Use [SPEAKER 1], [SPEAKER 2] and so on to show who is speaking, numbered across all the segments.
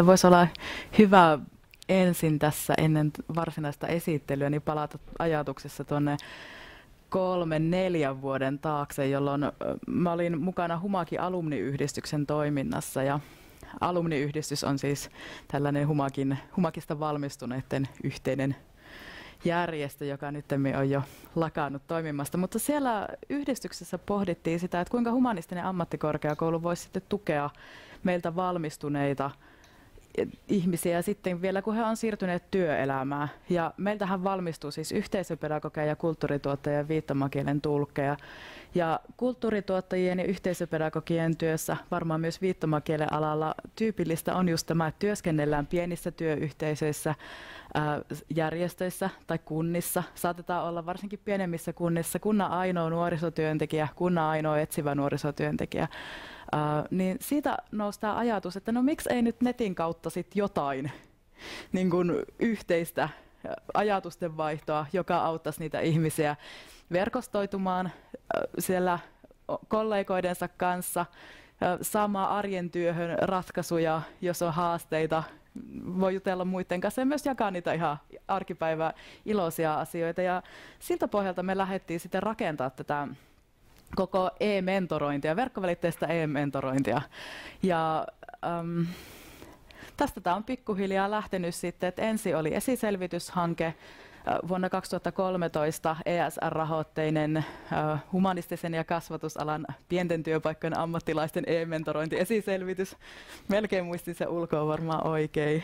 [SPEAKER 1] Se voisi olla hyvä ensin tässä ennen varsinaista esittelyä, niin palata ajatuksessa tuonne kolmen, neljän vuoden taakse, jolloin mä olin mukana humaki alumniyhdistyksen toiminnassa ja alumniyhdistys on siis tällainen Humakin, Humakista valmistuneiden yhteinen järjestö, joka nyt on jo lakannut toimimasta. Mutta siellä yhdistyksessä pohdittiin sitä, että kuinka humanistinen ammattikorkeakoulu voisi sitten tukea meiltä valmistuneita – ihmisiä sitten vielä, kun he on siirtyneet työelämään. Ja meiltähän valmistuu siis yhteisöpedagogia ja kulttuurituottajia ja viittomakielen tulkkeja. Ja kulttuurituottajien ja yhteisöpedagogien työssä, varmaan myös viittomakielen alalla, tyypillistä on just tämä, että työskennellään pienissä työyhteisöissä, ää, järjestöissä tai kunnissa. Saatetaan olla varsinkin pienemmissä kunnissa kunnan ainoa nuorisotyöntekijä, kunnan ainoa etsivä nuorisotyöntekijä niin siitä nousi tämä ajatus, että no miksi ei nyt netin kautta sit jotain niin kun yhteistä ajatusten vaihtoa, joka auttaisi niitä ihmisiä verkostoitumaan siellä kollegoidensa kanssa, saamaan arjen työhön ratkaisuja, jos on haasteita, voi jutella muiden kanssa ja myös jakaa niitä ihan arkipäivää iloisia asioita. Ja siltä pohjalta me lähdettiin sitten rakentaa tätä koko e-mentorointia, verkkovälitteistä e-mentorointia. Ja, äm, tästä tämä on pikkuhiljaa lähtenyt sitten, että ensin oli esiselvityshanke, Vuonna 2013 ESR-rahoitteinen humanistisen ja kasvatusalan pienten työpaikkojen ammattilaisten e-mentorointi esiselvitys. Melkein muistin se ulkoa varmaan oikein.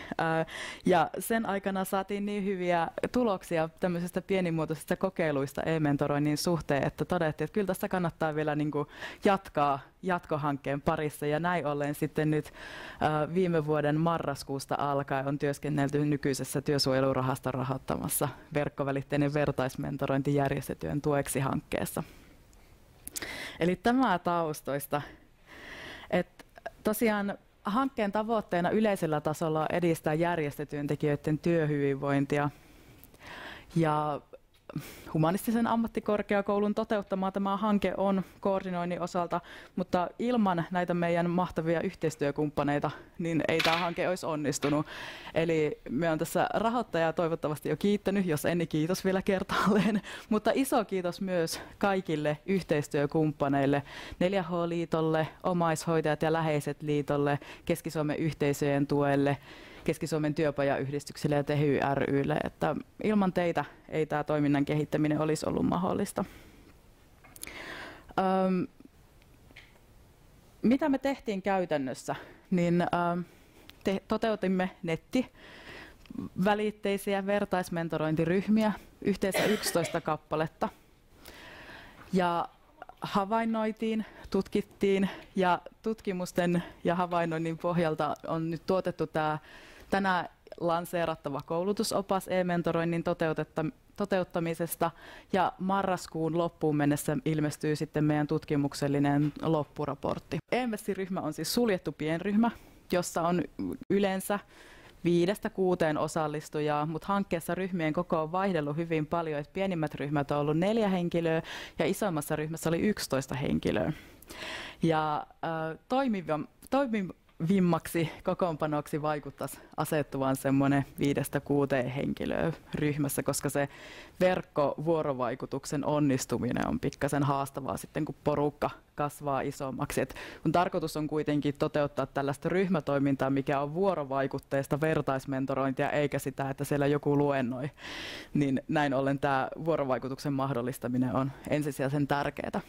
[SPEAKER 1] Ja sen aikana saatiin niin hyviä tuloksia tämmöisistä pienimuotoisista kokeiluista e-mentoroinnin suhteen, että todettiin, että kyllä tässä kannattaa vielä niin kuin jatkaa jatkohankkeen parissa ja näin ollen sitten nyt äh, viime vuoden marraskuusta alkaen on työskennelty nykyisessä työsuojelurahaston rahoittamassa verkkovälitteinen vertaismentorointi järjestetyön tueksi hankkeessa. Eli tämä taustoista. Et tosiaan hankkeen tavoitteena yleisellä tasolla edistää järjestetyöntekijöiden työhyvinvointia ja humanistisen ammattikorkeakoulun toteuttamaa tämä hanke on koordinoinnin osalta, mutta ilman näitä meidän mahtavia yhteistyökumppaneita, niin ei tämä hanke olisi onnistunut. Eli me on tässä rahoittajaa toivottavasti jo kiittänyt, jos en, niin kiitos vielä kertaalleen. Mutta iso kiitos myös kaikille yhteistyökumppaneille, 4H-liitolle, Omaishoitajat ja läheiset liitolle, Keski-Suomen yhteisöjen tuelle, Keski-Suomen työpajayhdistykselle ja Tehy rylle, että ilman teitä ei tämä toiminnan kehittäminen olisi ollut mahdollista. Ähm, mitä me tehtiin käytännössä? Niin, ähm, te- toteutimme netti välitteisiä vertaismentorointiryhmiä, yhteensä 11 kappaletta. Ja havainnoitiin, tutkittiin ja tutkimusten ja havainnoinnin pohjalta on nyt tuotettu tämä tänään lanseerattava koulutusopas e-mentoroinnin toteuttamisesta ja marraskuun loppuun mennessä ilmestyy sitten meidän tutkimuksellinen loppuraportti. EMS-ryhmä on siis suljettu pienryhmä, jossa on yleensä viidestä kuuteen osallistujaa, mutta hankkeessa ryhmien koko on vaihdellut hyvin paljon, että pienimmät ryhmät on ollut neljä henkilöä ja isommassa ryhmässä oli 11 henkilöä. Ja äh, toimiva, toimiv, vimmaksi kokoonpanoksi vaikuttaisi asettuvan semmoinen viidestä kuuteen henkilöä ryhmässä, koska se verkkovuorovaikutuksen onnistuminen on pikkasen haastavaa sitten, kun porukka kasvaa isommaksi. Et kun tarkoitus on kuitenkin toteuttaa tällaista ryhmätoimintaa, mikä on vuorovaikutteista vertaismentorointia, eikä sitä, että siellä joku luennoi, niin näin ollen tämä vuorovaikutuksen mahdollistaminen on ensisijaisen tärkeää.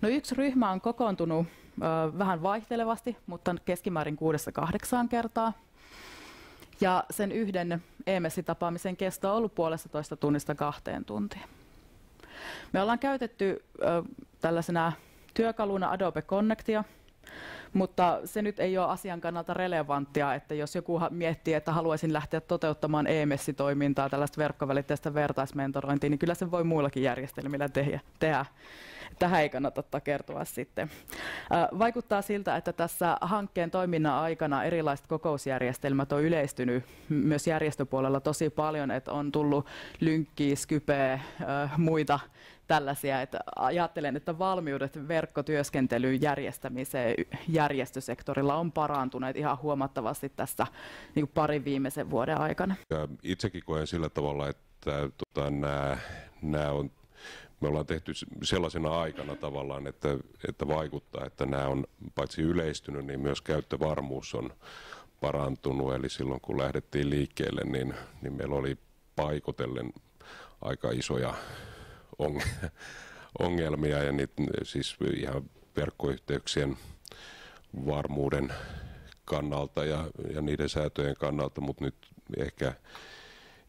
[SPEAKER 1] No yksi ryhmä on kokoontunut vähän vaihtelevasti, mutta keskimäärin kuudessa kahdeksaan kertaa. Ja sen yhden EMS-tapaamisen kesto on ollut toista tunnista kahteen tuntiin. Me ollaan käytetty ö, tällaisena työkaluna Adobe Connectia, mutta se nyt ei ole asian kannalta relevanttia, että jos joku miettii, että haluaisin lähteä toteuttamaan e toimintaa tällaista verkkovälitteistä vertaismentorointia, niin kyllä se voi muillakin järjestelmillä tehdä. Tähän ei kannata kertoa sitten. Vaikuttaa siltä, että tässä hankkeen toiminnan aikana erilaiset kokousjärjestelmät on yleistynyt myös järjestöpuolella tosi paljon, että on tullut lynkkiä, skypeä, muita tällaisia, että ajattelen, että valmiudet verkkotyöskentelyyn järjestämiseen järjestösektorilla on parantuneet ihan huomattavasti tässä niin kuin parin viimeisen vuoden aikana.
[SPEAKER 2] Ja itsekin koen sillä tavalla, että tota, nämä, nämä on me ollaan tehty sellaisena aikana tavallaan, että, että vaikuttaa, että nämä on paitsi yleistynyt, niin myös käyttövarmuus on parantunut. Eli silloin kun lähdettiin liikkeelle, niin, niin meillä oli paikotellen aika isoja ongelmia ja niitä, siis ihan verkkoyhteyksien varmuuden kannalta ja, ja niiden säätöjen kannalta, mutta nyt ehkä,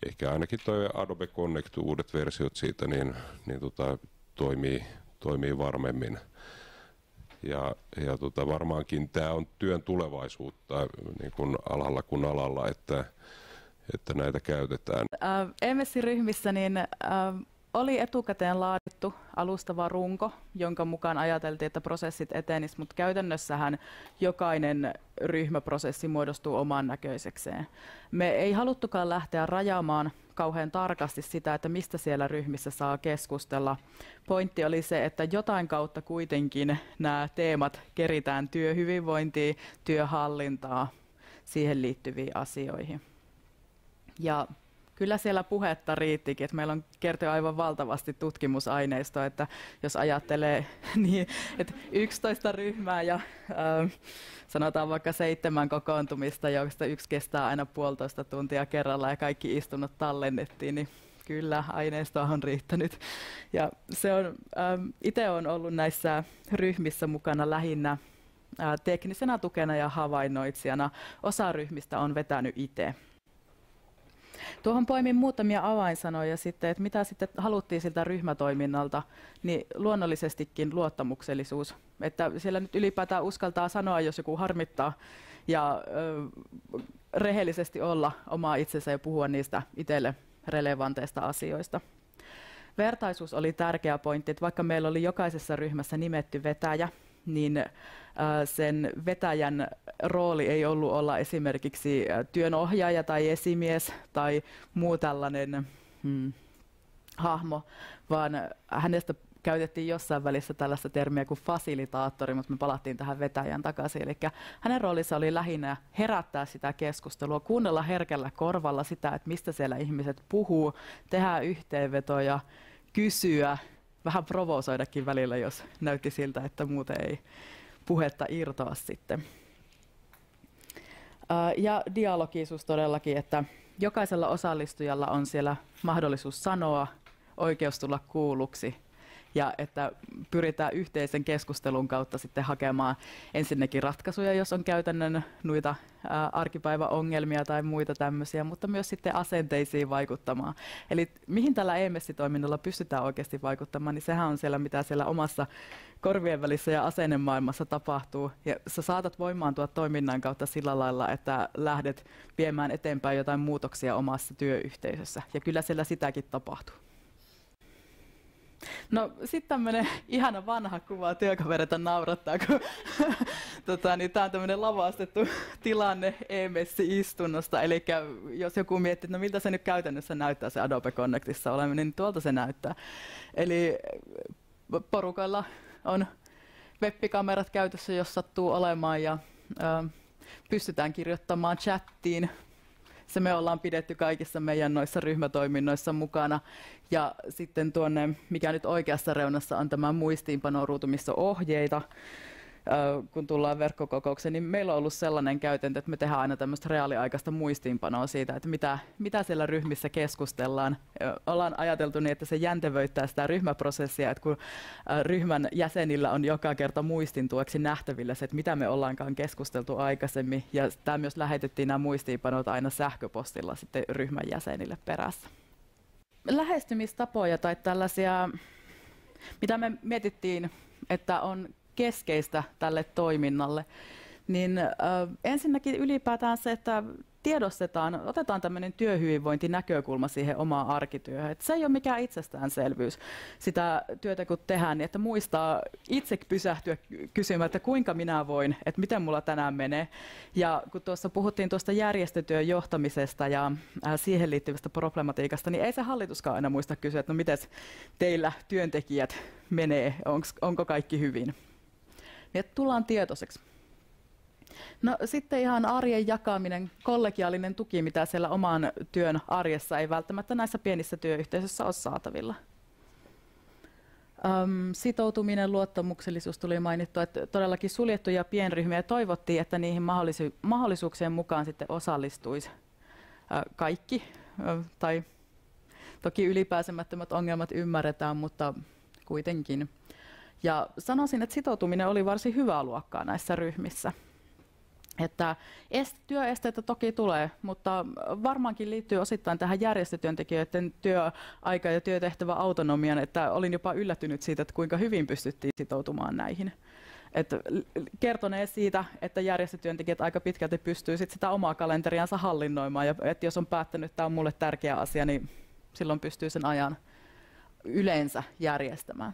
[SPEAKER 2] ehkä ainakin tuo Adobe Connect, uudet versiot siitä, niin, niin tota, toimii, toimii varmemmin. Ja, ja tota, varmaankin tämä on työn tulevaisuutta niin kun alalla kuin alalla, että, että näitä käytetään.
[SPEAKER 1] Äh, ms ryhmissä niin, äh, oli etukäteen laadittu alustava runko, jonka mukaan ajateltiin, että prosessit etenisivät, mutta käytännössähän jokainen ryhmäprosessi muodostuu oman näköisekseen. Me ei haluttukaan lähteä rajaamaan kauhean tarkasti sitä, että mistä siellä ryhmissä saa keskustella. Pointti oli se, että jotain kautta kuitenkin nämä teemat keritään työhyvinvointiin, työhallintaa, siihen liittyviin asioihin. Ja kyllä siellä puhetta riittikin, että meillä on kertoo aivan valtavasti tutkimusaineistoa, että jos ajattelee niin, että 11 ryhmää ja ähm, sanotaan vaikka seitsemän kokoontumista, joista yksi kestää aina puolitoista tuntia kerralla ja kaikki istunnot tallennettiin, niin kyllä, aineistoa on riittänyt. Ja se on, ähm, itse olen ollut näissä ryhmissä mukana lähinnä äh, teknisenä tukena ja havainnoitsijana. Osa ryhmistä on vetänyt itse. Tuohon poimin muutamia avainsanoja sitten, että mitä sitten haluttiin siltä ryhmätoiminnalta, niin luonnollisestikin luottamuksellisuus. Että siellä nyt ylipäätään uskaltaa sanoa, jos joku harmittaa ja ö, rehellisesti olla oma itsensä ja puhua niistä itselle relevanteista asioista. Vertaisuus oli tärkeä pointti, että vaikka meillä oli jokaisessa ryhmässä nimetty vetäjä, niin äh, sen vetäjän rooli ei ollut olla esimerkiksi äh, työnohjaaja tai esimies tai muu tällainen hmm, hahmo, vaan hänestä käytettiin jossain välissä tällaista termiä kuin fasilitaattori, mutta me palattiin tähän vetäjän takaisin. Eli hänen roolinsa oli lähinnä herättää sitä keskustelua, kuunnella herkällä korvalla sitä, että mistä siellä ihmiset puhuu, tehdä yhteenvetoja, kysyä vähän provosoidakin välillä, jos näytti siltä, että muuten ei puhetta irtoa sitten. Ja dialogisuus todellakin, että jokaisella osallistujalla on siellä mahdollisuus sanoa, oikeus tulla kuulluksi ja että pyritään yhteisen keskustelun kautta sitten hakemaan ensinnäkin ratkaisuja, jos on käytännön noita arkipäiväongelmia tai muita tämmöisiä, mutta myös sitten asenteisiin vaikuttamaan. Eli mihin tällä EMS-toiminnalla pystytään oikeasti vaikuttamaan, niin sehän on siellä, mitä siellä omassa korvien välissä ja asennemaailmassa tapahtuu. Ja sä saatat voimaantua toiminnan kautta sillä lailla, että lähdet viemään eteenpäin jotain muutoksia omassa työyhteisössä. Ja kyllä siellä sitäkin tapahtuu. No sitten tämmöinen ihana vanha kuva, työkaverita naurattaa, kun tota, niin, tämä on tämmöinen lavastettu tilanne e messi istunnosta Eli jos joku miettii, että no miltä se nyt käytännössä näyttää se Adobe Connectissa oleminen, niin tuolta se näyttää. Eli porukalla on webbikamerat käytössä, jos sattuu olemaan ja ö, pystytään kirjoittamaan chattiin se me ollaan pidetty kaikissa meidän noissa ryhmätoiminnoissa mukana. Ja sitten tuonne, mikä nyt oikeassa reunassa on tämä muistiinpanoruutu, missä on ohjeita, Äh, kun tullaan verkkokokoukseen, niin meillä on ollut sellainen käytäntö, että me tehdään aina tämmöistä reaaliaikaista muistiinpanoa siitä, että mitä, mitä siellä ryhmissä keskustellaan. Ollaan ajateltu niin, että se jäntevöittää sitä ryhmäprosessia, että kun äh, ryhmän jäsenillä on joka kerta muistin tueksi nähtävillä se, että mitä me ollaankaan keskusteltu aikaisemmin, ja tämä myös lähetettiin nämä muistiinpanot aina sähköpostilla sitten ryhmän jäsenille perässä. Lähestymistapoja tai tällaisia, mitä me mietittiin, että on keskeistä tälle toiminnalle. Niin äh, ensinnäkin ylipäätään se, että tiedostetaan, otetaan tämmöinen työhyvinvointinäkökulma siihen omaan arkityöhön. Et se ei ole mikään itsestäänselvyys sitä työtä kun tehdään, niin että muistaa itse pysähtyä kysymään, että kuinka minä voin, että miten mulla tänään menee. Ja kun tuossa puhuttiin tuosta järjestötyön johtamisesta ja siihen liittyvästä problematiikasta, niin ei se hallituskaan aina muista kysyä, että no miten teillä työntekijät menee, onko kaikki hyvin niin että tullaan tietoiseksi. No sitten ihan arjen jakaminen, kollegiaalinen tuki, mitä siellä oman työn arjessa ei välttämättä näissä pienissä työyhteisöissä ole saatavilla. Öm, sitoutuminen, luottamuksellisuus tuli mainittu, että todellakin suljettuja pienryhmiä toivottiin, että niihin mahdollisu- mahdollisuuksien mukaan sitten osallistuisi ö, kaikki, ö, tai toki ylipääsemättömät ongelmat ymmärretään, mutta kuitenkin. Ja sanoisin, että sitoutuminen oli varsin hyvää luokkaa näissä ryhmissä. Että est, työesteitä toki tulee, mutta varmaankin liittyy osittain tähän järjestötyöntekijöiden työaika- ja työtehtävä autonomian, että olin jopa yllättynyt siitä, että kuinka hyvin pystyttiin sitoutumaan näihin. Että kertonee siitä, että järjestötyöntekijät aika pitkälti pystyy sit sitä omaa kalenteriansa hallinnoimaan, ja että jos on päättänyt, että tämä on mulle tärkeä asia, niin silloin pystyy sen ajan yleensä järjestämään.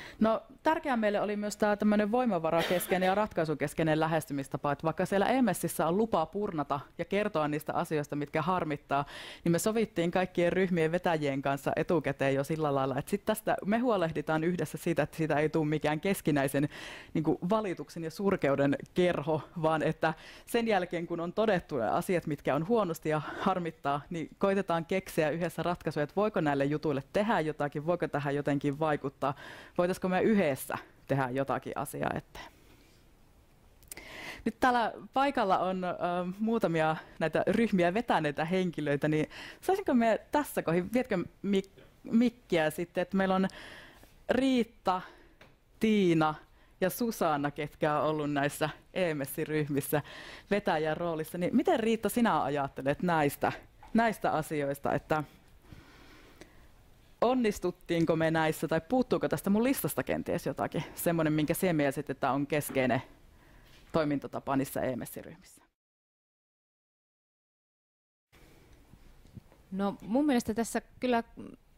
[SPEAKER 1] No tärkeää meille oli myös tämä tämmöinen voimavarakeskeinen ja ratkaisukeskeinen lähestymistapa, että vaikka siellä EMSissä on lupa purnata ja kertoa niistä asioista, mitkä harmittaa, niin me sovittiin kaikkien ryhmien vetäjien kanssa etukäteen jo sillä lailla, että sit tästä me huolehditaan yhdessä siitä, että siitä ei tule mikään keskinäisen niin valituksen ja surkeuden kerho, vaan että sen jälkeen kun on todettu asiat, mitkä on huonosti ja harmittaa, niin koitetaan keksiä yhdessä ratkaisuja, että voiko näille jutuille tehdä jotakin, voiko tähän jotenkin vaikuttaa, voitaisiko me yhdessä tehdä jotakin asiaa eteen. Nyt täällä paikalla on ö, muutamia näitä ryhmiä vetäneitä henkilöitä, niin saisinko me tässä kohin, vietkö mik- mikkiä sitten, että meillä on Riitta, Tiina ja Susanna, ketkä on ollut näissä EMS-ryhmissä vetäjän roolissa, niin miten Riitta sinä ajattelet näistä, näistä asioista, että onnistuttiinko me näissä tai puuttuuko tästä mun listasta kenties jotakin, semmoinen, minkä se mielsit, että on keskeinen toimintatapa niissä EMS-ryhmissä? No mun mielestä
[SPEAKER 3] tässä kyllä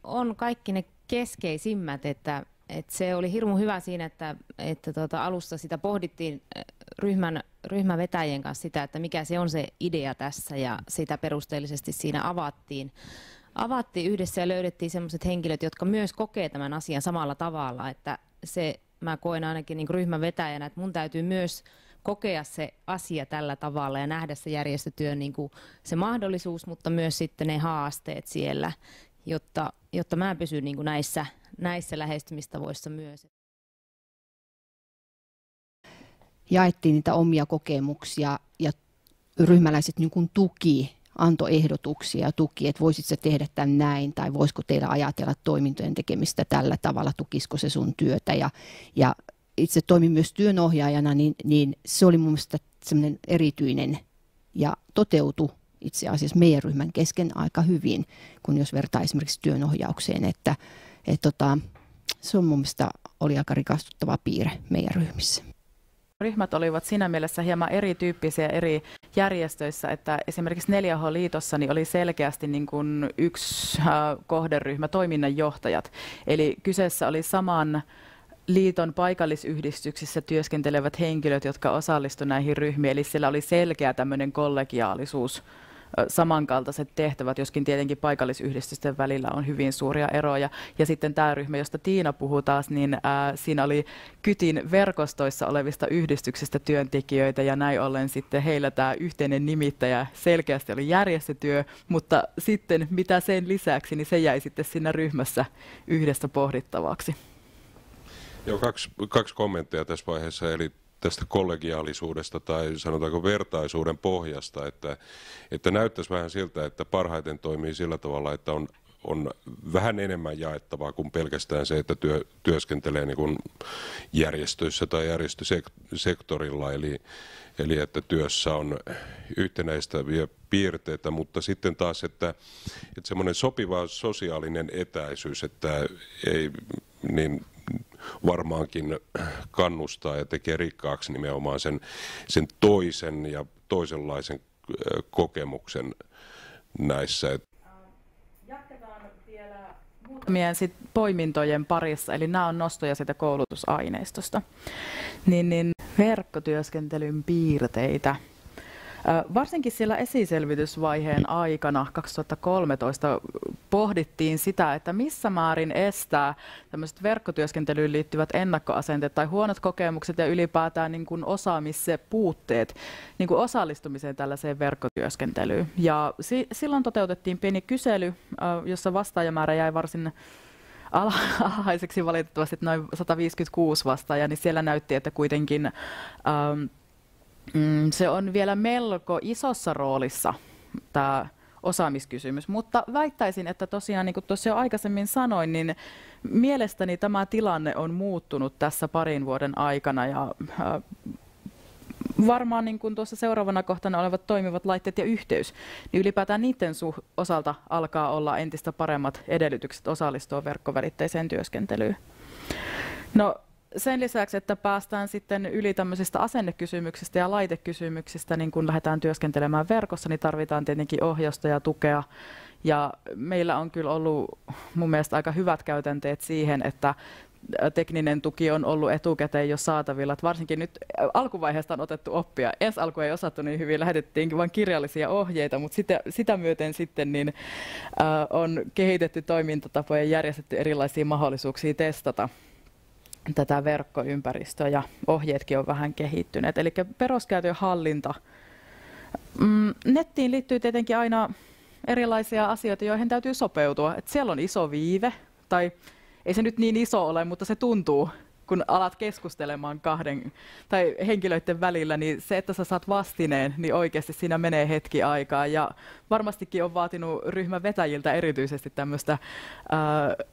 [SPEAKER 3] on kaikki ne keskeisimmät, että, että se oli hirmu hyvä siinä, että, että tuota, alussa sitä pohdittiin eh, ryhmän, vetäjien kanssa sitä, että mikä se on se idea tässä ja sitä perusteellisesti siinä avattiin avattiin yhdessä ja löydettiin sellaiset henkilöt, jotka myös kokee tämän asian samalla tavalla, että se mä koen ainakin niin ryhmän vetäjänä, että mun täytyy myös kokea se asia tällä tavalla ja nähdä se järjestötyön niin kuin se mahdollisuus, mutta myös sitten ne haasteet siellä, jotta, jotta mä pysyn niin kuin näissä, näissä lähestymistavoissa myös. Jaettiin niitä omia kokemuksia ja ryhmäläiset niin kuin tuki antoi ehdotuksia ja tuki, että voisit sä tehdä tämän näin tai voisiko teillä ajatella toimintojen tekemistä tällä tavalla, tukisiko se sun työtä ja, ja itse toimin myös työnohjaajana, niin, niin se oli mun mielestä semmoinen erityinen ja toteutui itse asiassa meidän ryhmän kesken aika hyvin, kun jos vertaa esimerkiksi työnohjaukseen, että et tota, se on mun mielestä oli aika rikastuttava piirre meidän ryhmissä.
[SPEAKER 1] Ryhmät olivat siinä mielessä hieman erityyppisiä eri järjestöissä, että esimerkiksi 4H-liitossa niin oli selkeästi niin kuin yksi äh, kohderyhmä, toiminnanjohtajat. Eli kyseessä oli saman liiton paikallisyhdistyksissä työskentelevät henkilöt, jotka osallistuivat näihin ryhmiin, eli siellä oli selkeä tämmöinen kollegiaalisuus samankaltaiset tehtävät, joskin tietenkin paikallisyhdistysten välillä on hyvin suuria eroja. Ja sitten tämä ryhmä, josta Tiina puhuu taas, niin ää, siinä oli kytin verkostoissa olevista yhdistyksistä työntekijöitä ja näin ollen sitten heillä tämä yhteinen nimittäjä selkeästi oli järjestötyö, mutta sitten mitä sen lisäksi, niin se jäi sitten siinä ryhmässä yhdessä pohdittavaksi.
[SPEAKER 2] Joo, kaksi, kaksi kommenttia tässä vaiheessa. Eli tästä kollegiaalisuudesta tai sanotaanko vertaisuuden pohjasta, että, että näyttäisi vähän siltä, että parhaiten toimii sillä tavalla, että on on vähän enemmän jaettavaa kuin pelkästään se, että työ, työskentelee niin järjestöissä tai järjestösektorilla, eli, eli että työssä on yhtenäistä piirteitä, mutta sitten taas, että, että semmoinen sopiva sosiaalinen etäisyys, että ei niin varmaankin kannustaa ja tekee rikkaaksi nimenomaan sen, sen toisen ja toisenlaisen kokemuksen näissä. Jatketaan
[SPEAKER 1] vielä muutamien sit poimintojen parissa, eli nämä on nostoja sitä koulutusaineistosta. Niin, niin verkkotyöskentelyn piirteitä Varsinkin siellä esiselvitysvaiheen aikana 2013 pohdittiin sitä, että missä määrin estää tämmöiset verkkotyöskentelyyn liittyvät ennakkoasenteet tai huonot kokemukset ja ylipäätään niin kuin osaamisse puutteet niin kuin osallistumiseen tällaiseen verkkotyöskentelyyn. Ja si- silloin toteutettiin pieni kysely, jossa vastaajamäärä jäi varsin alhaiseksi valitettavasti noin 156 vastaajaa, niin siellä näytti, että kuitenkin ähm, mm, se on vielä melko isossa roolissa tämä osaamiskysymys, mutta väittäisin, että tosiaan niin kuin tuossa jo aikaisemmin sanoin, niin mielestäni tämä tilanne on muuttunut tässä parin vuoden aikana ja äh, varmaan niin kuin tuossa seuraavana kohtana olevat toimivat laitteet ja yhteys, niin ylipäätään niiden suh- osalta alkaa olla entistä paremmat edellytykset osallistua verkkovälitteiseen työskentelyyn. No, sen lisäksi, että päästään sitten yli tämmöisistä asennekysymyksistä ja laitekysymyksistä, niin kun lähdetään työskentelemään verkossa, niin tarvitaan tietenkin ohjausta ja tukea. Ja meillä on kyllä ollut mun mielestä aika hyvät käytänteet siihen, että äh, tekninen tuki on ollut etukäteen jo saatavilla. Että varsinkin nyt äh, alkuvaiheesta on otettu oppia. Ensi alku ei osattu niin hyvin, lähetettiin vain kirjallisia ohjeita, mutta sitä, sitä myöten sitten niin, äh, on kehitetty toimintatapoja ja järjestetty erilaisia mahdollisuuksia testata tätä verkkoympäristöä ja ohjeetkin on vähän kehittyneet. Eli peruskäytön hallinta. Mm, nettiin liittyy tietenkin aina erilaisia asioita, joihin täytyy sopeutua. Et siellä on iso viive, tai ei se nyt niin iso ole, mutta se tuntuu, kun alat keskustelemaan kahden tai henkilöiden välillä, niin se, että sä saat vastineen, niin oikeasti siinä menee hetki aikaa. Ja varmastikin on vaatinut ryhmän vetäjiltä erityisesti tämmöistä äh,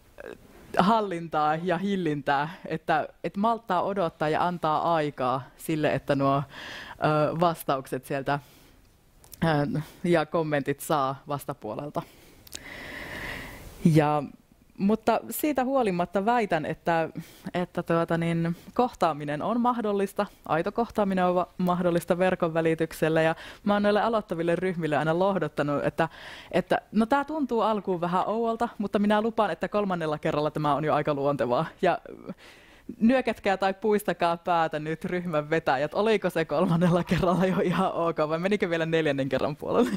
[SPEAKER 1] hallintaa ja hillintää, että, että malttaa odottaa ja antaa aikaa sille, että nuo ö, vastaukset sieltä ö, ja kommentit saa vastapuolelta. Ja mutta siitä huolimatta väitän, että, että tuota niin, kohtaaminen on mahdollista, aito kohtaaminen on mahdollista verkon välityksellä. Ja mä oon noille aloittaville ryhmille aina lohdottanut, että, että no tämä tuntuu alkuun vähän ouolta, mutta minä lupaan, että kolmannella kerralla tämä on jo aika luontevaa. Ja nyökätkää tai puistakaa päätä nyt ryhmän vetäjät. Oliko se kolmannella kerralla jo ihan ok vai menikö vielä neljännen kerran puolelle?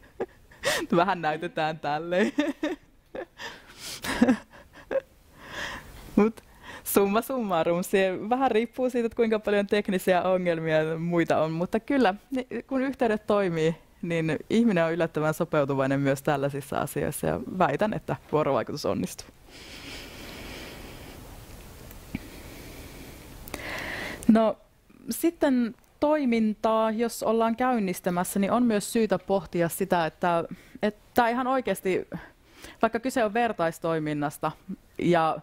[SPEAKER 1] Vähän näytetään tälleen. Mut summa summarum, se vähän riippuu siitä, että kuinka paljon teknisiä ongelmia ja muita on, mutta kyllä niin kun yhteydet toimii, niin ihminen on yllättävän sopeutuvainen myös tällaisissa asioissa ja väitän, että vuorovaikutus onnistuu. No sitten toimintaa, jos ollaan käynnistämässä, niin on myös syytä pohtia sitä, että, että ihan oikeasti vaikka kyse on vertaistoiminnasta ja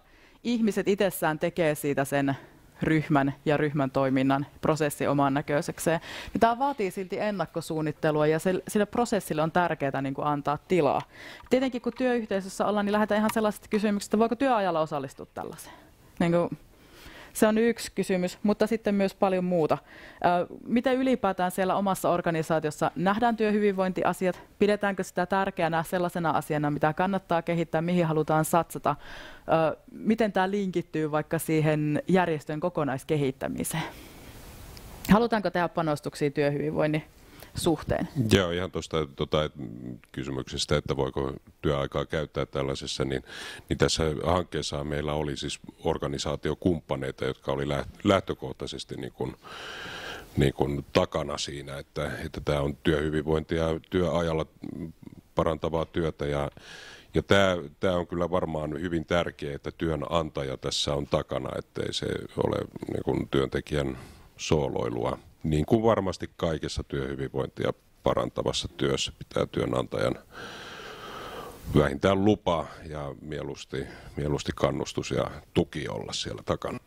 [SPEAKER 1] ihmiset itsessään tekee siitä sen ryhmän ja ryhmän toiminnan prosessi omaan näköisekseen. Niin tämä vaatii silti ennakkosuunnittelua ja sille prosessille on tärkeää niin kuin antaa tilaa. Tietenkin kun työyhteisössä ollaan, niin lähdetään ihan sellaisesta kysymyksestä, voiko työajalla osallistua tällaiseen. Niin kuin se on yksi kysymys, mutta sitten myös paljon muuta. Miten ylipäätään siellä omassa organisaatiossa nähdään työhyvinvointiasiat? Pidetäänkö sitä tärkeänä sellaisena asiana, mitä kannattaa kehittää, mihin halutaan satsata? Miten tämä linkittyy vaikka siihen järjestön kokonaiskehittämiseen? Halutaanko tehdä panostuksia työhyvinvoinnin suhteen.
[SPEAKER 2] Joo, ihan tuosta tuota, kysymyksestä, että voiko työaikaa käyttää tällaisessa, niin, niin tässä hankkeessa meillä oli siis organisaatiokumppaneita, jotka oli lähtökohtaisesti niin kuin, niin kuin takana siinä, että, että tämä on työhyvinvointia työajalla parantavaa työtä ja, ja tämä, tämä on kyllä varmaan hyvin tärkeää, että työnantaja tässä on takana, ettei se ole niin kuin työntekijän sooloilua niin kuin varmasti kaikessa työhyvinvointia parantavassa työssä pitää työnantajan vähintään lupa ja mieluusti, mieluusti kannustus ja tuki olla siellä takana.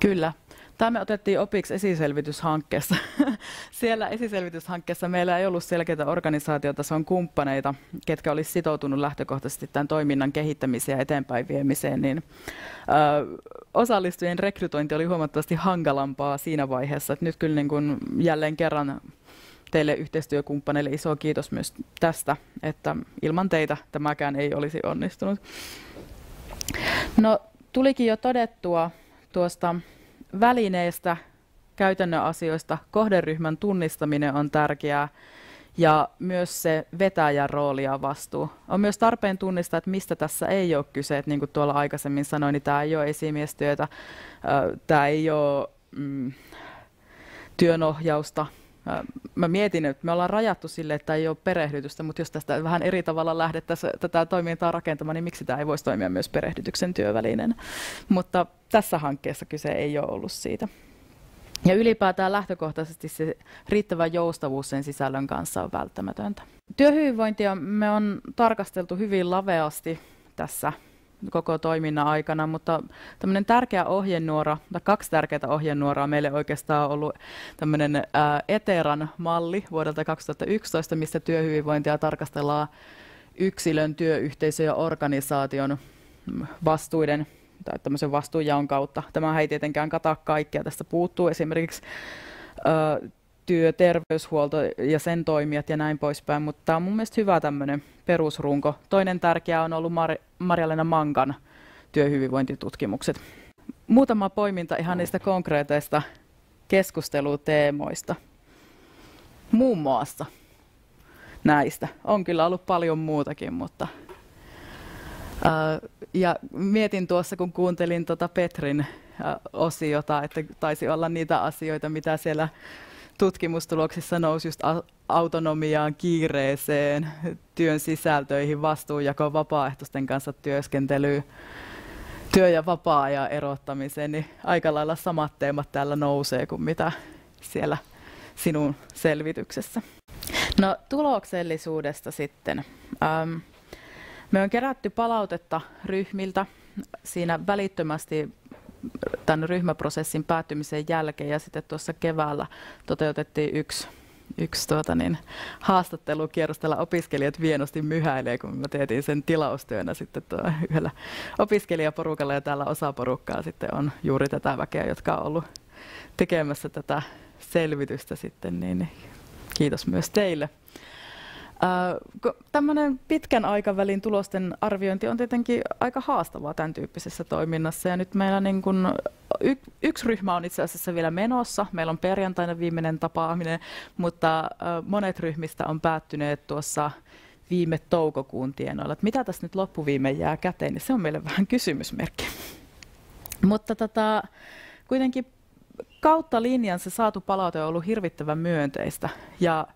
[SPEAKER 1] Kyllä. Tämä me otettiin opiksi esiselvityshankkeessa. siellä esiselvityshankkeessa meillä ei ollut selkeitä organisaatiota, se on kumppaneita, ketkä olisivat sitoutunut lähtökohtaisesti tämän toiminnan kehittämiseen ja eteenpäin viemiseen, niin ö, osallistujien rekrytointi oli huomattavasti hankalampaa siinä vaiheessa. Et nyt kyllä niin kun jälleen kerran teille yhteistyökumppaneille iso kiitos myös tästä, että ilman teitä tämäkään ei olisi onnistunut. No, tulikin jo todettua tuosta välineistä, käytännön asioista, kohderyhmän tunnistaminen on tärkeää ja myös se vetäjän rooli ja vastuu. On myös tarpeen tunnistaa, että mistä tässä ei ole kyse. Että niin kuin tuolla aikaisemmin sanoin, niin tämä ei ole esimiestyötä, tämä ei ole mm, työnohjausta, Mä mietin, että me ollaan rajattu sille, että ei ole perehdytystä, mutta jos tästä vähän eri tavalla lähdettäisiin tätä toimintaa rakentamaan, niin miksi tämä ei voisi toimia myös perehdytyksen työvälineenä. Mutta tässä hankkeessa kyse ei ole ollut siitä. Ja ylipäätään lähtökohtaisesti se riittävä joustavuus sen sisällön kanssa on välttämätöntä. Työhyvinvointia me on tarkasteltu hyvin laveasti tässä koko toiminnan aikana, mutta tämmöinen tärkeä ohjenuora, tai kaksi tärkeää ohjenuoraa meille oikeastaan on ollut tämmöinen Eteran malli vuodelta 2011, missä työhyvinvointia tarkastellaan yksilön, työyhteisön ja organisaation vastuiden tai tämmöisen vastuunjaon kautta. Tämä ei tietenkään kata kaikkea, tästä puuttuu esimerkiksi työ, terveyshuolto ja sen toimijat ja näin poispäin, mutta tämä on mun mielestä hyvä tämmöinen perusrunko. Toinen tärkeä on ollut Mar- Marjalena Mankan työhyvinvointitutkimukset. Muutama poiminta ihan niistä konkreeteista keskusteluteemoista. Muun muassa näistä. On kyllä ollut paljon muutakin, mutta... ja mietin tuossa, kun kuuntelin tuota Petrin osiota, että taisi olla niitä asioita, mitä siellä tutkimustuloksissa nousi just autonomiaan, kiireeseen, työn sisältöihin, vastuunjakoon, vapaaehtoisten kanssa työskentelyyn, työ- ja vapaa-ajan erottamiseen, niin aika lailla samat teemat täällä nousee kuin mitä siellä sinun selvityksessä. No tuloksellisuudesta sitten. Ähm, me on kerätty palautetta ryhmiltä. Siinä välittömästi tämän ryhmäprosessin päättymisen jälkeen ja sitten tuossa keväällä toteutettiin yksi yksi tuota niin, haastattelukierros täällä opiskelijat vienosti myhäilee, kun mä teetin sen tilaustyönä sitten tuo yhdellä opiskelijaporukalla ja täällä osa porukkaa sitten on juuri tätä väkeä, jotka on ollut tekemässä tätä selvitystä sitten, niin kiitos myös teille. Äh, Tällainen pitkän aikavälin tulosten arviointi on tietenkin aika haastavaa tämän tyyppisessä toiminnassa. Ja nyt meillä niin kun y- yksi ryhmä on itse asiassa vielä menossa. Meillä on perjantaina viimeinen tapaaminen, mutta äh, monet ryhmistä on päättyneet tuossa viime toukokuun tienoilla. Että mitä tässä nyt loppuviime jää käteen, niin se on meille vähän kysymysmerkki. Mutta tota, kuitenkin kautta linjan se saatu palaute on ollut hirvittävän myönteistä. Ja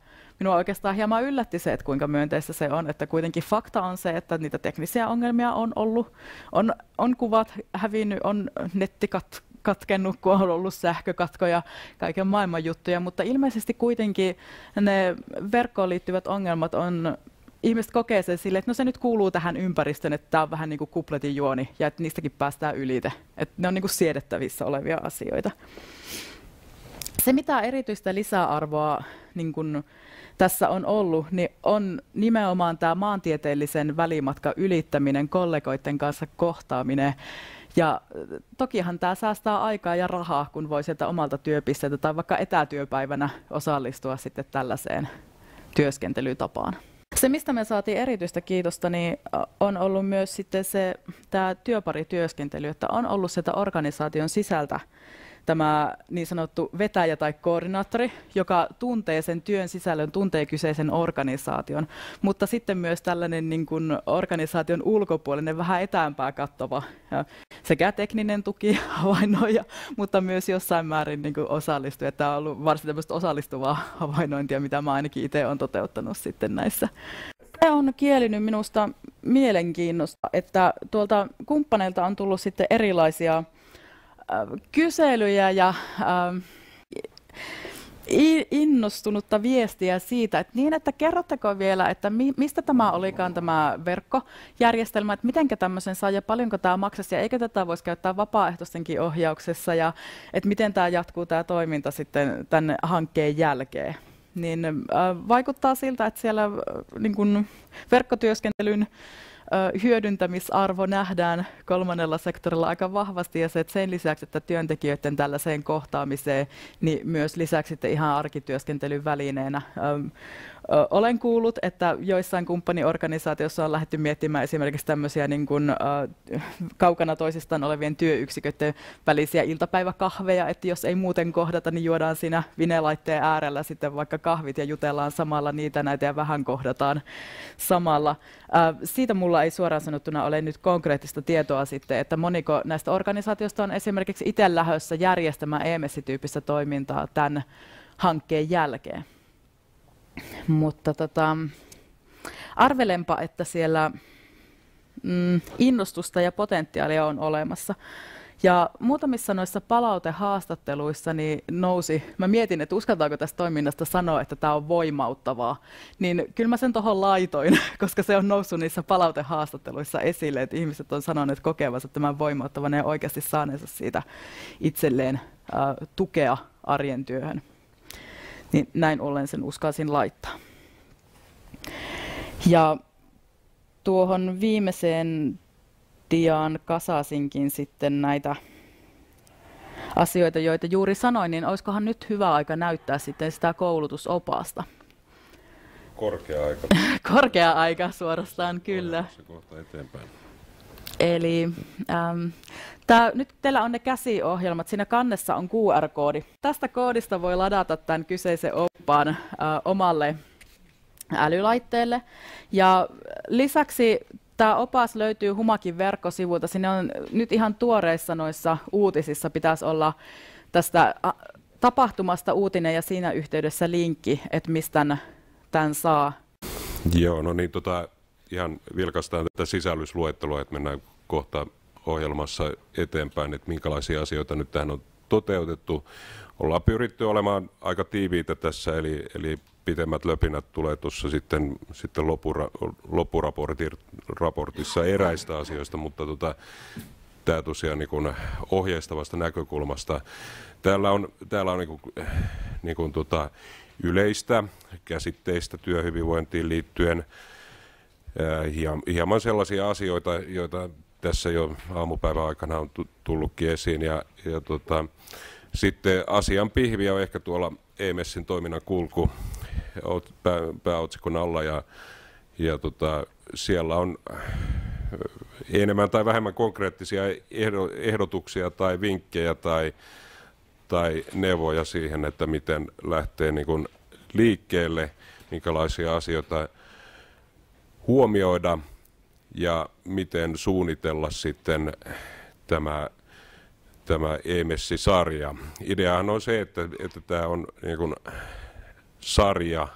[SPEAKER 1] minua oikeastaan hieman yllätti se, että kuinka myönteistä se on, että kuitenkin fakta on se, että niitä teknisiä ongelmia on ollut, on, on kuvat hävinnyt, on nettikat katkennut, kun on ollut sähkökatkoja, kaiken maailman juttuja, mutta ilmeisesti kuitenkin ne verkkoon liittyvät ongelmat on ihmiset kokee sen silleen, että no se nyt kuuluu tähän ympäristöön, että tämä on vähän niin kuin kupletin juoni ja että niistäkin päästään ylite. Että ne on niin kuin siedettävissä olevia asioita. Se, mitä erityistä lisäarvoa niin kuin tässä on ollut, niin on nimenomaan tämä maantieteellisen välimatkan ylittäminen, kollegoiden kanssa kohtaaminen. Ja äh, tokihan tämä säästää aikaa ja rahaa, kun voi sieltä omalta työpisteeltä tai vaikka etätyöpäivänä osallistua sitten tällaiseen työskentelytapaan. Se, mistä me saatiin erityistä kiitosta, niin äh, on ollut myös sitten se tämä työparityöskentely, että on ollut sieltä organisaation sisältä tämä niin sanottu vetäjä tai koordinaattori, joka tuntee sen työn sisällön, tuntee kyseisen organisaation, mutta sitten myös tällainen niin kuin organisaation ulkopuolinen, vähän etäämpää kattava sekä tekninen tuki havainnoija, mutta myös jossain määrin niin kuin osallistuja. Tämä on ollut varsin tämmöistä osallistuvaa havainnointia, mitä mä ainakin itse olen toteuttanut sitten näissä Tämä on kielinyt minusta mielenkiinnosta, että tuolta kumppaneilta on tullut sitten erilaisia Äh, kyselyjä ja ähm, innostunutta viestiä siitä, että niin, että kerrotteko vielä, että mistä tämä olikaan tämä verkkojärjestelmä, että miten tämmöisen saa ja paljonko tämä maksaisi ja eikö tätä voisi käyttää vapaaehtoistenkin ohjauksessa ja että miten tämä jatkuu tämä toiminta sitten tämän hankkeen jälkeen. Niin äh, vaikuttaa siltä, että siellä äh, niin verkkotyöskentelyn hyödyntämisarvo nähdään kolmannella sektorilla aika vahvasti ja se, että sen lisäksi, että työntekijöiden tällaiseen kohtaamiseen, niin myös lisäksi sitten ihan arkityöskentelyn välineenä olen kuullut, että joissain kumppaniorganisaatioissa on lähdetty miettimään esimerkiksi tämmöisiä niin kuin, äh, kaukana toisistaan olevien työyksiköiden välisiä iltapäiväkahveja, että jos ei muuten kohdata, niin juodaan siinä vinelaitteen äärellä sitten vaikka kahvit ja jutellaan samalla niitä näitä ja vähän kohdataan samalla. Äh, siitä mulla ei suoraan sanottuna ole nyt konkreettista tietoa sitten, että moniko näistä organisaatioista on esimerkiksi itse lähössä järjestämään EMS-tyyppistä toimintaa tämän hankkeen jälkeen. Mutta tota, arvelenpa, että siellä mm, innostusta ja potentiaalia on olemassa. Ja muutamissa noissa palautehaastatteluissa niin nousi, mä mietin, että uskaltaako tästä toiminnasta sanoa, että tämä on voimauttavaa, niin kyllä mä sen tuohon laitoin, koska se on noussut niissä palautehaastatteluissa esille, että ihmiset on sanoneet kokevansa tämän voimauttavan ja oikeasti saaneensa siitä itselleen äh, tukea arjen työhön. Niin näin ollen sen uskalsin laittaa. Ja tuohon viimeiseen diaan kasasinkin sitten näitä asioita, joita juuri sanoin, niin olisikohan nyt hyvä aika näyttää sitten sitä koulutusopasta.
[SPEAKER 2] Korkea aika.
[SPEAKER 1] Korkea aika suorastaan, kyllä.
[SPEAKER 2] Se kohta eteenpäin.
[SPEAKER 1] Eli ähm, tää, nyt teillä on ne käsiohjelmat, siinä kannessa on QR-koodi. Tästä koodista voi ladata tämän kyseisen oppaan äh, omalle älylaitteelle. Ja äh, lisäksi tämä opas löytyy Humakin verkkosivuilta. Sinne on nyt ihan tuoreissa noissa uutisissa pitäisi olla tästä äh, tapahtumasta uutinen ja siinä yhteydessä linkki, että mistä tämän saa.
[SPEAKER 2] Joo, no niin tota, ihan vilkaistaan tätä sisällysluettelua, että mennään kohta ohjelmassa eteenpäin, että minkälaisia asioita nyt tähän on toteutettu. Ollaan pyritty olemaan aika tiiviitä tässä, eli, eli pitemmät löpinät tulee tuossa sitten, sitten lopura, raportissa eräistä asioista, mutta tota, tämä tosiaan niin kuin ohjeistavasta näkökulmasta. Täällä on, täällä on niin kuin, niin kuin tota, yleistä käsitteistä työhyvinvointiin liittyen, hieman sellaisia asioita, joita tässä jo aamupäivän aikana on tullutkin esiin. Ja, ja tota, sitten asian pihviä on ehkä tuolla EMSin toiminnan kulku pää, pääotsikon alla ja, ja tota, siellä on enemmän tai vähemmän konkreettisia ehdotuksia tai vinkkejä tai, tai neuvoja siihen, että miten lähtee niin kuin liikkeelle, minkälaisia asioita – huomioida ja miten suunnitella sitten tämä, tämä e-messisarja. Ideahan on se, että, että tämä on niin kuin sarja,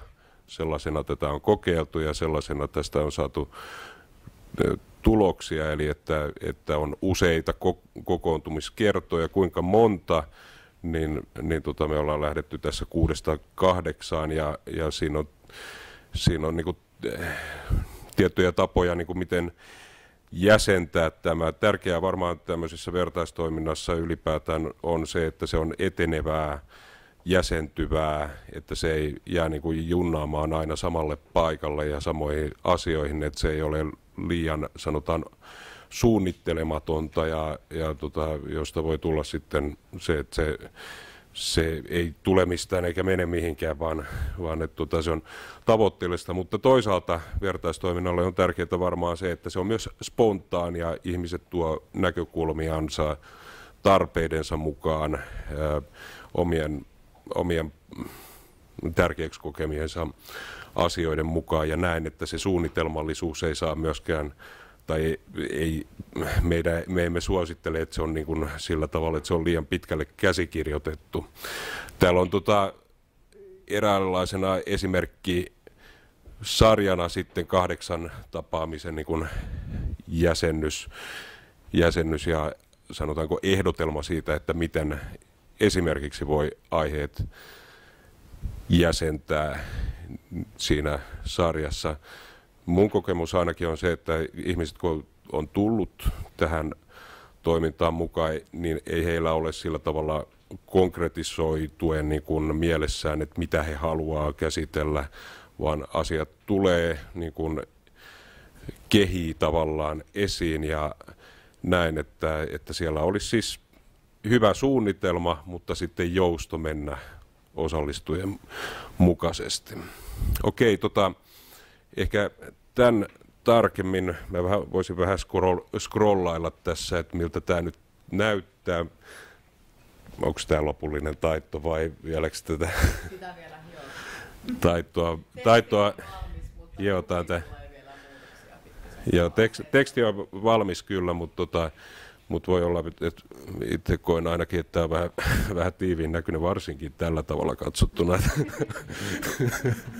[SPEAKER 2] sellaisena tätä on kokeiltu ja sellaisena tästä on saatu tuloksia, eli että, että on useita kokoontumiskertoja, kuinka monta, niin, niin tota, me ollaan lähdetty tässä kuudesta kahdeksaan ja, ja siinä on, siinä on niin kuin, tiettyjä tapoja, niin kuin miten jäsentää tämä. Tärkeää varmaan tämmöisessä vertaistoiminnassa ylipäätään on se, että se on etenevää, jäsentyvää, että se ei jää niin kuin junnaamaan aina samalle paikalle ja samoihin asioihin, että se ei ole liian, sanotaan, suunnittelematonta ja, ja tota, josta voi tulla sitten se, että se se ei tule mistään eikä mene mihinkään, vaan, vaan että tuota, se on tavoitteellista. Mutta toisaalta vertaistoiminnalle on tärkeää varmaan se, että se on myös spontaania. Ihmiset tuo näkökulmiansa tarpeidensa mukaan ö, äh, omien, omien tärkeäksi kokemiensa asioiden mukaan ja näin, että se suunnitelmallisuus ei saa myöskään tai ei, meidän, me emme suosittele, että se on niin kuin sillä tavalla, että se on liian pitkälle käsikirjoitettu. Täällä on tota, eräänlaisena esimerkki sarjana sitten kahdeksan tapaamisen niin kuin jäsennys, jäsennys ja sanotaanko ehdotelma siitä, että miten esimerkiksi voi aiheet jäsentää siinä sarjassa mun kokemus ainakin on se, että ihmiset kun on tullut tähän toimintaan mukaan, niin ei heillä ole sillä tavalla konkretisoituen niin kuin mielessään, että mitä he haluaa käsitellä, vaan asiat tulee niin kuin kehii tavallaan esiin ja näin, että, että siellä olisi siis hyvä suunnitelma, mutta sitten jousto mennä osallistujien mukaisesti. Okei, tota, Ehkä tämän tarkemmin, mä vähän, voisin vähän scroll, scrollailla tässä, että miltä tämä nyt näyttää. Onko tämä lopullinen taitto vai vieläkö tätä Sitä vielä, joo. taitoa? taitoa joo, tämä, Joo, teksti on valmis kyllä, mutta tota, mutta voi olla, että itse koen ainakin, että tämä on vähän, vähän tiiviin näköinen, varsinkin tällä tavalla katsottuna.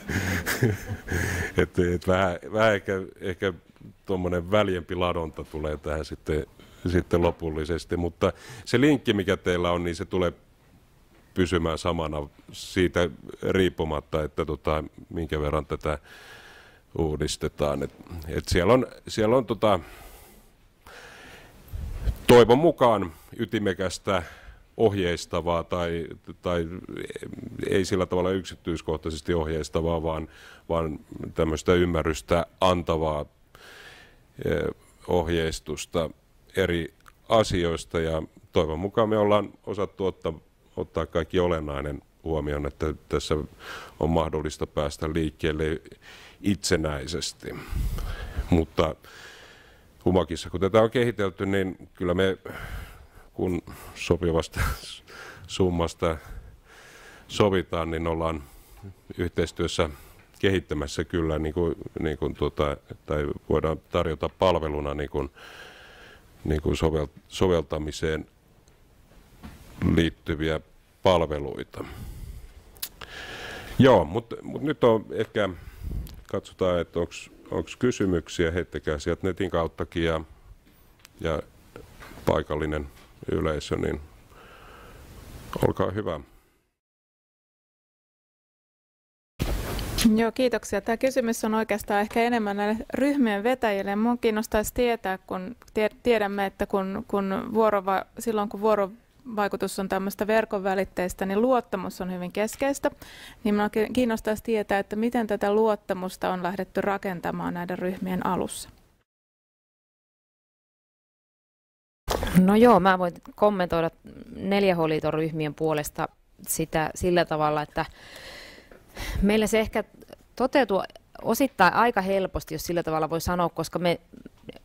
[SPEAKER 2] että et vähän, vähän ehkä, ehkä tuommoinen väljempi ladonta tulee tähän sitten, sitten lopullisesti, mutta se linkki, mikä teillä on, niin se tulee pysymään samana siitä riippumatta, että tota, minkä verran tätä uudistetaan. Et, et siellä on, siellä on tota, toivon mukaan ytimekästä ohjeistavaa tai, tai ei sillä tavalla yksityiskohtaisesti ohjeistavaa, vaan, vaan tämmöistä ymmärrystä antavaa e, ohjeistusta eri asioista ja toivon mukaan me ollaan osattu ottaa, ottaa kaikki olennainen huomioon, että tässä on mahdollista päästä liikkeelle itsenäisesti. Mutta Kumakissa, Kun tätä on kehitelty, niin kyllä me kun sopivasta summasta sovitaan, niin ollaan yhteistyössä kehittämässä kyllä, niin kuin, niin kuin tuota, tai voidaan tarjota palveluna niin kuin, niin kuin soveltamiseen liittyviä palveluita. Joo, mutta mut nyt on ehkä, katsotaan, että onko onko kysymyksiä, heittäkää sieltä netin kauttakin ja, ja paikallinen yleisö, niin olkaa hyvä.
[SPEAKER 1] Joo, kiitoksia. Tämä kysymys on oikeastaan ehkä enemmän näille ryhmien vetäjille. Minun kiinnostaisi tietää, kun tiedämme, että kun, kun vuorova, silloin kun vuoro vaikutus on tämmöistä verkon välitteistä, niin luottamus on hyvin keskeistä. Niin minua kiinnostaisi tietää, että miten tätä luottamusta on lähdetty rakentamaan näiden ryhmien alussa.
[SPEAKER 3] No joo, mä voin kommentoida 4 h ryhmien puolesta sitä sillä tavalla, että meillä se ehkä toteutuu osittain aika helposti, jos sillä tavalla voi sanoa, koska me,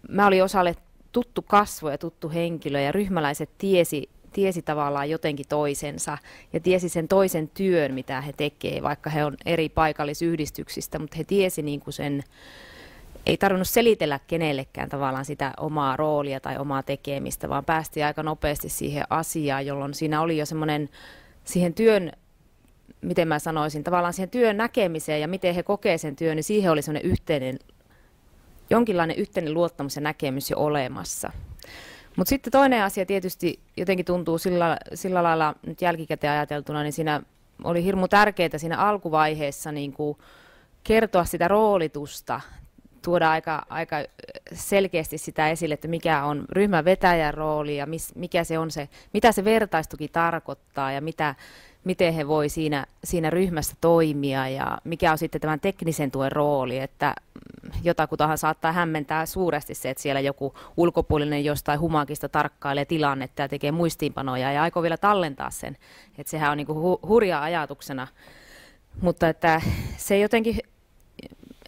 [SPEAKER 3] mä olin osalle tuttu kasvo ja tuttu henkilö ja ryhmäläiset tiesi tiesi tavallaan jotenkin toisensa ja tiesi sen toisen työn, mitä he tekevät, vaikka he on eri paikallisyhdistyksistä, mutta he tiesi niin kuin sen, ei tarvinnut selitellä kenellekään tavallaan sitä omaa roolia tai omaa tekemistä, vaan päästi aika nopeasti siihen asiaan, jolloin siinä oli jo semmoinen siihen työn miten mä sanoisin, tavallaan siihen työn näkemiseen ja miten he kokee sen työn, niin siihen oli semmoinen yhteinen, jonkinlainen yhteinen luottamus ja näkemys jo olemassa. Mutta sitten toinen asia tietysti jotenkin tuntuu sillä, sillä lailla nyt jälkikäteen ajateltuna, niin siinä oli hirmu tärkeää siinä alkuvaiheessa niin kuin kertoa sitä roolitusta, tuoda aika, aika selkeästi sitä esille, että mikä on ryhmän vetäjän rooli ja mis, mikä se on se, mitä se vertaistuki tarkoittaa ja mitä, miten he voi siinä, siinä ryhmässä toimia ja mikä on sitten tämän teknisen tuen rooli, että mm, jotakutahan saattaa hämmentää suuresti se, että siellä joku ulkopuolinen jostain humakista tarkkailee tilannetta ja tekee muistiinpanoja ja aikoo vielä tallentaa sen, että sehän on niin kuin hu- hurjaa ajatuksena, mutta että se jotenkin,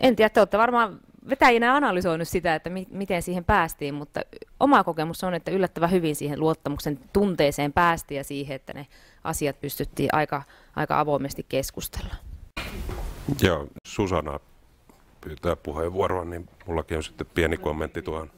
[SPEAKER 3] en tiedä, te olette varmaan vetäjinä analysoinut sitä, että mi- miten siihen päästiin, mutta oma kokemus on, että yllättävän hyvin siihen luottamuksen tunteeseen päästiin ja siihen, että ne asiat pystyttiin aika, aika avoimesti keskustella.
[SPEAKER 2] Joo, Susana pyytää puheenvuoroa, niin mullakin on sitten pieni kommentti tuohon.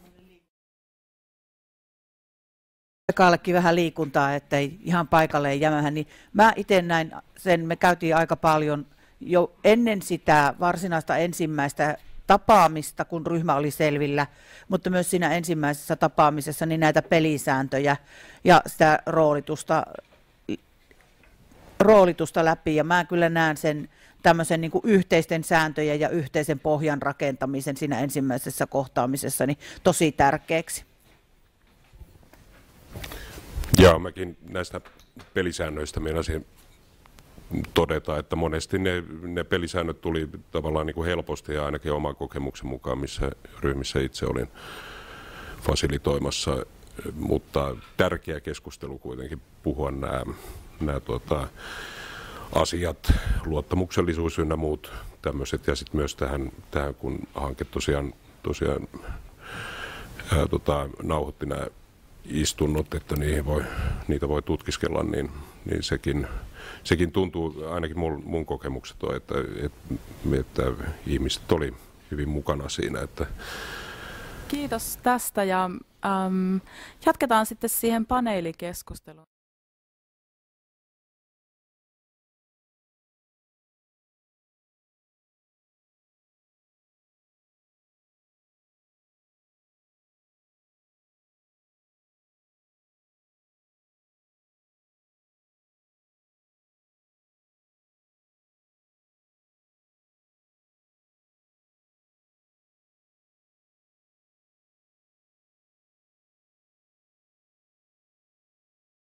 [SPEAKER 1] Kallekin vähän liikuntaa, ettei ihan paikalleen jämähän, niin mä itse näin sen, me käytiin aika paljon jo ennen sitä varsinaista ensimmäistä tapaamista, kun ryhmä oli selvillä, mutta myös siinä ensimmäisessä tapaamisessa niin näitä pelisääntöjä ja sitä roolitusta roolitusta läpi ja mä kyllä näen sen tämmöisen niin yhteisten sääntöjen ja yhteisen pohjan rakentamisen siinä ensimmäisessä kohtaamisessa niin tosi tärkeäksi.
[SPEAKER 2] Joo, mäkin näistä pelisäännöistä meinasin todeta, että monesti ne, ne pelisäännöt tuli tavallaan niin kuin helposti ja ainakin oman kokemuksen mukaan, missä ryhmissä itse olin fasilitoimassa, mutta tärkeä keskustelu kuitenkin puhua nämä nämä tuota, asiat, luottamuksellisuus ynnä muut tämmöiset. Ja sitten myös tähän, tähän, kun hanke tosiaan, tosiaan ää, tota, nauhoitti nämä istunnot, että niihin voi, niitä voi tutkiskella, niin, niin sekin, sekin tuntuu, ainakin mun, mun kokemukset on, että, että, että ihmiset oli hyvin mukana siinä. Että...
[SPEAKER 1] Kiitos tästä ja äm, jatketaan sitten siihen paneelikeskusteluun.